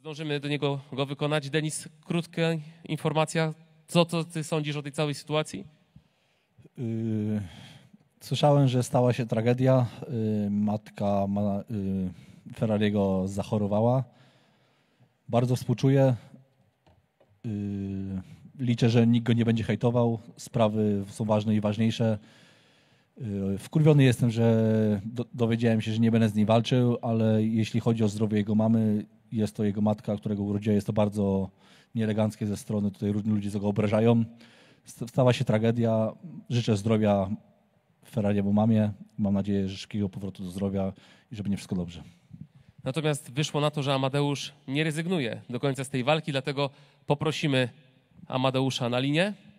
zdążymy do niego go wykonać. Denis, krótka informacja. Co, co ty sądzisz o tej całej sytuacji? Yy, słyszałem, że stała się tragedia. Yy, matka yy, Ferrariego zachorowała. Bardzo współczuję. Liczę, że nikt go nie będzie hejtował. Sprawy są ważne i ważniejsze. E, wkurwiony jestem, że dowiedziałem się, że nie będę z niej walczył, ale jeśli chodzi o zdrowie jego mamy, jest to jego matka, którego urodziła. Jest to bardzo nieeleganckie ze strony, tutaj różni ludzie go obrażają. Stała się tragedia. Życzę zdrowia Ferrariemu mamie. Mam nadzieję, że szybkiego powrotu do zdrowia i że będzie wszystko dobrze. Natomiast wyszło na to, że Amadeusz nie rezygnuje do końca z tej walki, dlatego poprosimy Amadeusza na linię.